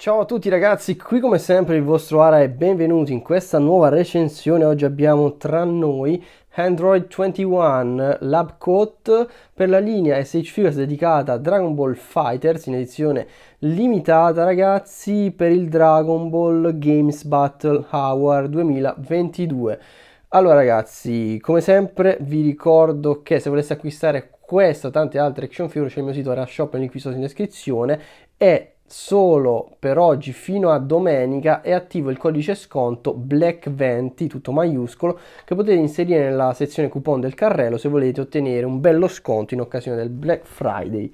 Ciao a tutti ragazzi, qui come sempre il vostro Ara e benvenuti in questa nuova recensione. Oggi abbiamo tra noi Android 21 Lab Coat per la linea SH Figures dedicata a Dragon Ball Fighters in edizione limitata ragazzi per il Dragon Ball Games Battle Hour 2022. Allora ragazzi, come sempre vi ricordo che se voleste acquistare questa o tante altre action figure c'è il mio sito Ara Shop, il link qui sotto in descrizione e solo per oggi fino a domenica è attivo il codice sconto BLACK20 tutto maiuscolo che potete inserire nella sezione coupon del carrello se volete ottenere un bello sconto in occasione del Black Friday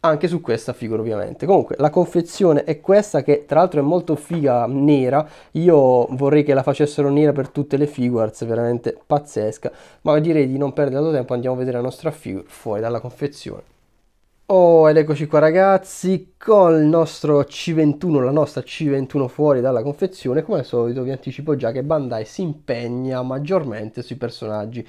anche su questa figura ovviamente comunque la confezione è questa che tra l'altro è molto figa nera io vorrei che la facessero nera per tutte le figures veramente pazzesca ma direi di non perdere altro tempo andiamo a vedere la nostra figura fuori dalla confezione Oh, ed eccoci qua ragazzi con il nostro C21, la nostra C21 fuori dalla confezione. Come al solito vi anticipo già che Bandai si impegna maggiormente sui personaggi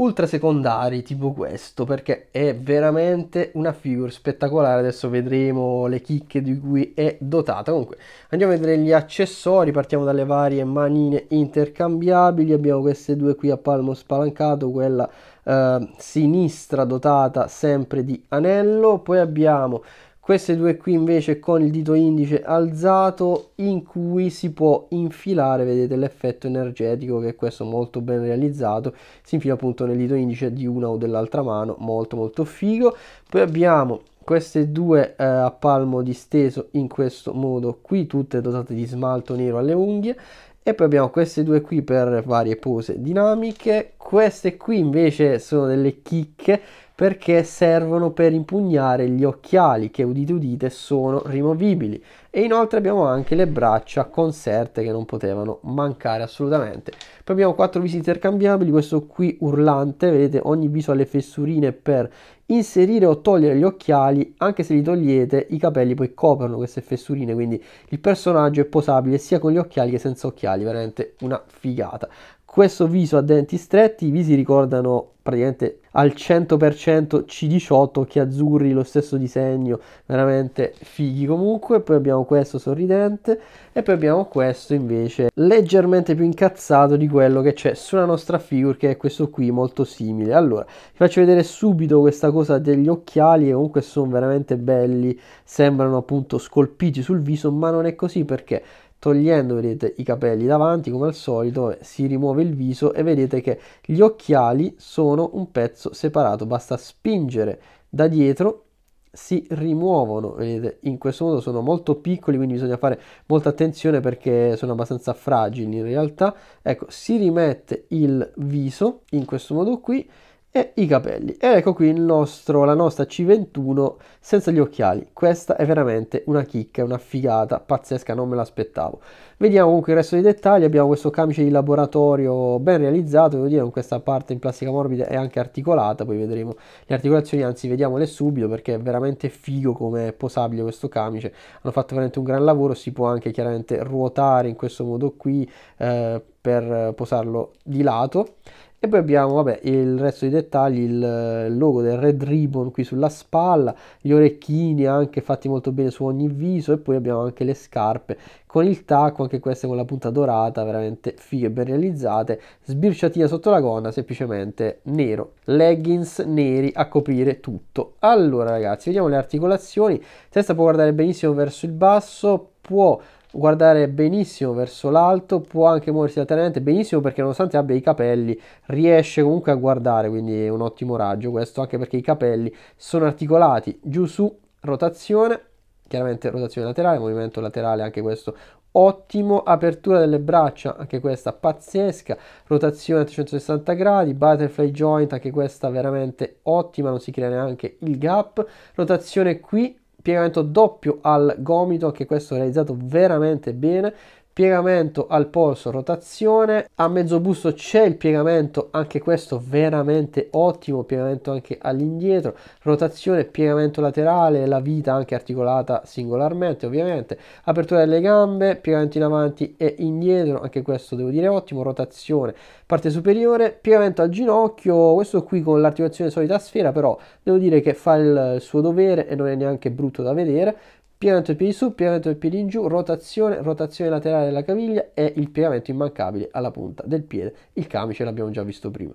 ultra secondari tipo questo perché è veramente una figure spettacolare adesso vedremo le chicche di cui è dotata comunque andiamo a vedere gli accessori partiamo dalle varie manine intercambiabili abbiamo queste due qui a palmo spalancato quella eh, sinistra dotata sempre di anello poi abbiamo queste due qui invece con il dito indice alzato in cui si può infilare vedete l'effetto energetico che è questo molto ben realizzato si infila appunto nel dito indice di una o dell'altra mano molto molto figo poi abbiamo queste due eh, a palmo disteso in questo modo qui tutte dotate di smalto nero alle unghie e poi abbiamo queste due qui per varie pose dinamiche queste qui invece sono delle chicche perché servono per impugnare gli occhiali che udite udite sono rimovibili e inoltre abbiamo anche le braccia conserte che non potevano mancare assolutamente poi abbiamo quattro visi intercambiabili questo qui urlante vedete ogni viso ha le fessurine per inserire o togliere gli occhiali anche se li togliete i capelli poi coprono queste fessurine quindi il personaggio è posabile sia con gli occhiali che senza occhiali veramente una figata questo viso a denti stretti i visi ricordano praticamente al 100% C18, occhi azzurri, lo stesso disegno, veramente fighi comunque. Poi abbiamo questo sorridente e poi abbiamo questo invece leggermente più incazzato di quello che c'è sulla nostra figure, che è questo qui molto simile. Allora, vi faccio vedere subito questa cosa degli occhiali che comunque sono veramente belli, sembrano appunto scolpiti sul viso, ma non è così perché togliendo vedete i capelli davanti come al solito si rimuove il viso e vedete che gli occhiali sono un pezzo separato basta spingere da dietro si rimuovono vedete in questo modo sono molto piccoli quindi bisogna fare molta attenzione perché sono abbastanza fragili in realtà ecco si rimette il viso in questo modo qui e i capelli. Ed ecco qui nostro, la nostra C21 senza gli occhiali. Questa è veramente una chicca, una figata pazzesca, non me l'aspettavo. Vediamo comunque il resto dei dettagli. Abbiamo questo camice di laboratorio ben realizzato, devo dire, con questa parte in plastica morbida e anche articolata. Poi vedremo le articolazioni, anzi vediamole subito perché è veramente figo come è posabile questo camice. Hanno fatto veramente un gran lavoro, si può anche chiaramente ruotare in questo modo qui. Eh, per posarlo di lato e poi abbiamo vabbè, il resto dei dettagli il logo del red ribbon qui sulla spalla gli orecchini anche fatti molto bene su ogni viso e poi abbiamo anche le scarpe con il tacco anche queste con la punta dorata veramente fighe ben realizzate sbirciatina sotto la gonna semplicemente nero leggings neri a coprire tutto allora ragazzi vediamo le articolazioni testa può guardare benissimo verso il basso può guardare benissimo verso l'alto, può anche muoversi lateralmente benissimo perché nonostante abbia i capelli riesce comunque a guardare, quindi è un ottimo raggio questo anche perché i capelli sono articolati giù su, rotazione, chiaramente rotazione laterale, movimento laterale anche questo ottimo, apertura delle braccia anche questa pazzesca, rotazione a 360 gradi, butterfly joint anche questa veramente ottima, non si crea neanche il gap, rotazione qui piegamento doppio al gomito che questo ho realizzato veramente bene piegamento al polso, rotazione, a mezzo busto c'è il piegamento, anche questo veramente ottimo, piegamento anche all'indietro, rotazione, piegamento laterale, la vita anche articolata singolarmente ovviamente, apertura delle gambe, piegamento in avanti e indietro, anche questo devo dire ottimo, rotazione, parte superiore, piegamento al ginocchio, questo qui con l'articolazione solita sfera però devo dire che fa il suo dovere e non è neanche brutto da vedere, piano due piedi su, piano due piedi in giù, rotazione, rotazione laterale della caviglia e il piegamento immancabile alla punta del piede. Il camice l'abbiamo già visto prima.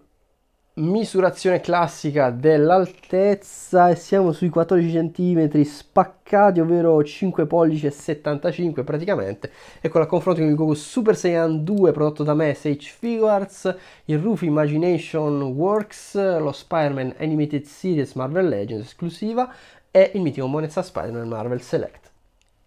Misurazione classica dell'altezza e siamo sui 14 cm spaccati, ovvero 5 pollici e 75 praticamente. E con a confronto con il Goku Super Saiyan 2 prodotto da me, Sage Figures, il Roof Imagination Works, lo Spider-Man Animated Series Marvel Legends esclusiva è il mitico Monezza Spider-Man Marvel Select.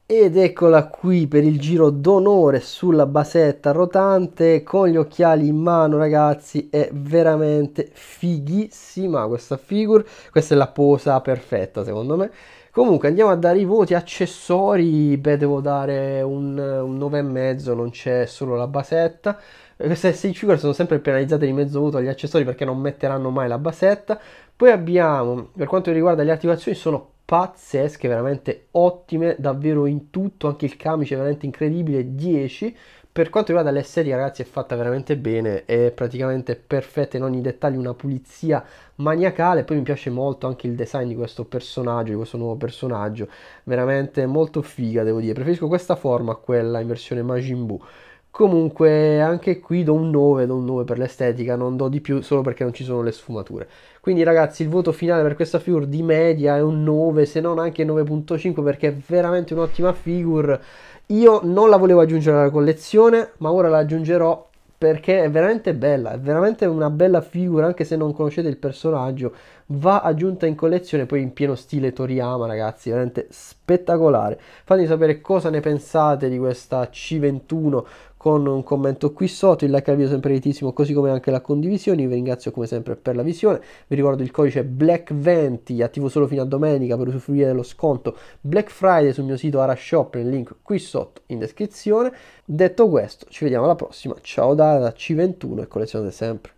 Ed eccola qui per il giro d'onore sulla basetta rotante con gli occhiali in mano ragazzi, è veramente fighissima questa figure, questa è la posa perfetta secondo me. Comunque andiamo a dare i voti accessori, beh devo dare un, un 9,5, non c'è solo la basetta. Eh, queste 6 figure sono sempre penalizzate di mezzo voto agli accessori perché non metteranno mai la basetta. Poi abbiamo, per quanto riguarda le attivazioni, sono pazzesche, veramente ottime, davvero in tutto, anche il camice è veramente incredibile, 10. Per quanto riguarda l'S-Serie, ragazzi, è fatta veramente bene, è praticamente perfetta in ogni dettaglio, una pulizia maniacale. Poi mi piace molto anche il design di questo personaggio, di questo nuovo personaggio, veramente molto figa, devo dire. Preferisco questa forma a quella in versione Majin Buu. Comunque anche qui do un 9, do un 9 per l'estetica, non do di più solo perché non ci sono le sfumature. Quindi ragazzi il voto finale per questa figure di media è un 9, se non anche 9.5 perché è veramente un'ottima figure. Io non la volevo aggiungere alla collezione, ma ora la aggiungerò perché è veramente bella, è veramente una bella figura anche se non conoscete il personaggio. Va aggiunta in collezione poi in pieno stile Toriyama ragazzi, veramente spettacolare. Fatemi sapere cosa ne pensate di questa C21 con un commento qui sotto, il like al video sempre rarissimo, così come anche la condivisione, vi ringrazio come sempre per la visione, vi ricordo il codice BLACK20, attivo solo fino a domenica per usufruire dello sconto Black Friday sul mio sito Arashop, il link qui sotto in descrizione, detto questo ci vediamo alla prossima, ciao da C21 e collezionate sempre.